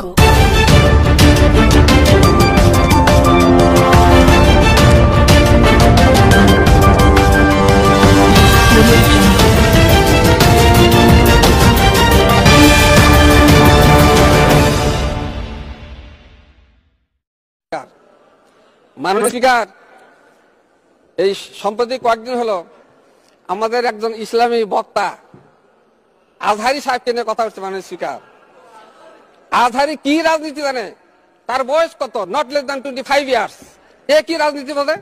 মানবাধিকার এই সম্প্রতি কয়েকদিন হলো আমাদের একজন ইসলামী বক্তা আজহারি সাহেবকে নিয়ে কথা হচ্ছে মানবাধিকার আজহারি কি রাজনীতি জানে তার বয়স কত not less than twenty five years এ কি রাজনীতি বোঝে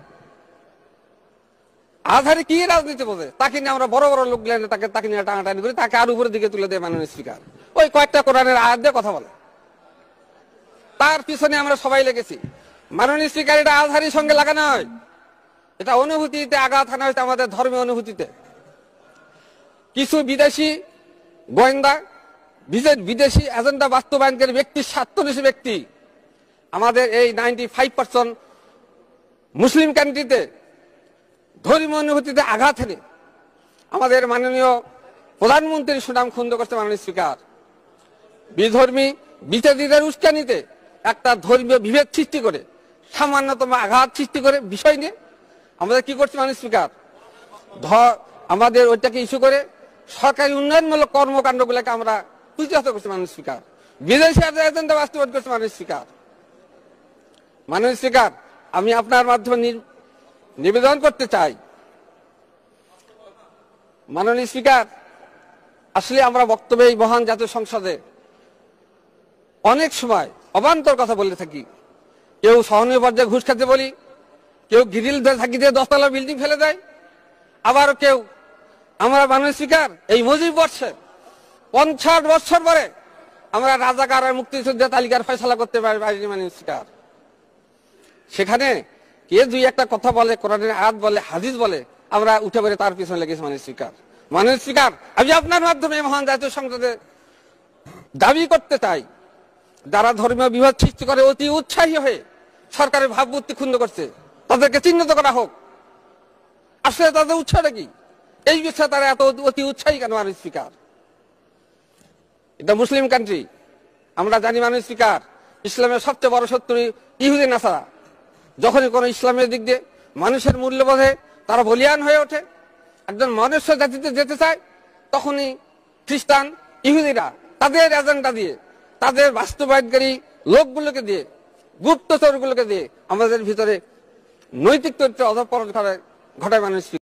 আজহারি কি রাজনীতি বোঝে তাকে নিয়ে আমরা বড় বড় লোক গেলে তাকে তাকে নিয়ে টানাটানি করি তাকে আর উপরের দিকে তুলে দেয় মাননীয় স্পিকার ওই কয়েকটা কোরআনের আয়াত দিয়ে কথা বলে তার পিছনে আমরা সবাই লেগেছি মাননীয় স্পিকার এটা আজহারির সঙ্গে লাগানো হয় এটা অনুভূতিতে আঘাত আনা হয়েছে আমাদের ধর্মীয় অনুভূতিতে কিছু বিদেশি গোয়েন্দা বিজের বিদেশি এজেন্ডা বাস্তবায়নকারী ব্যক্তি স্বার্থনিশী ব্যক্তি আমাদের এই নাইনটি ফাইভ পার্সেন্ট মুসলিম কান্ট্রিতে ধর্মীয় অনুভূতিতে আঘাত হেনে আমাদের মাননীয় প্রধানমন্ত্রী সুনাম খুন্দ করছে মাননীয় স্পিকার বিধর্মী বিচারীদের উস্কানিতে একটা ধর্মীয় বিভেদ সৃষ্টি করে সামান্যতম আঘাত সৃষ্টি করে বিষয় নিয়ে আমাদের কি করছে মাননীয় স্পিকার ধর আমাদের ওইটাকে ইস্যু করে সরকারি উন্নয়নমূলক কর্মকাণ্ডগুলোকে আমরা প্রতিহত করছে মাননীয় স্পিকার বিজয় সাহেব এজেন্ডা বাস্তবায়ন করছে মাননীয় স্পিকার মাননীয় স্পিকার আমি আপনার মাধ্যমে নিবেদন করতে চাই মাননীয় স্পিকার আসলে আমরা বক্তব্যে এই মহান জাতীয় সংসদে অনেক সময় অবান্তর কথা বলে থাকি কেউ সহনীয় পর্যায়ে ঘুষ খেতে বলি কেউ গিরিল থাকি দিয়ে দশতলা বিল্ডিং ফেলে দেয় আবার কেউ আমরা মাননীয় স্পিকার এই মজুরি বর্ষের পঞ্চাশ বছর পরে আমরা রাজাকার আর মুক্তিযুদ্ধের তালিকার ফয়সলা করতে পারি মিনিস্টার মানে সেখানে কে দুই একটা কথা বলে কোরআনের আয়াত বলে হাদিস বলে আমরা উঠে পড়ে তার পিছনে লেগেছি মানে শিকার মানুষ শিকার আমি আপনার মাধ্যমে মহান জাতীয় সংসদে দাবি করতে চাই যারা ধর্মীয় বিভাগ সৃষ্টি করে অতি উৎসাহী হয়ে সরকারের ভাবমূর্তি ক্ষুণ্ণ করছে তাদেরকে চিহ্নিত করা হোক আসলে তাদের উৎসাহটা কি এই বিষয়ে তারা এত অতি উৎসাহী কেন মানুষ শিকার এটা মুসলিম কান্ট্রি আমরা জানি মানুষ স্পিকার ইসলামের সবচেয়ে বড় শত্রু ইহুদি নাসারা যখনই কোনো ইসলামের দিক দিয়ে মানুষের মূল্যবোধে তারা বলিয়ান হয়ে ওঠে একজন মনুষ্য জাতিতে যেতে চায় তখনই খ্রিস্টান ইহুদিরা তাদের এজেন্ডা দিয়ে তাদের বাস্তবায়নকারী লোকগুলোকে দিয়ে গুপ্তচরগুলোকে দিয়ে আমাদের ভিতরে নৈতিক চরিত্র অধপরণ ঘটায় মানুষ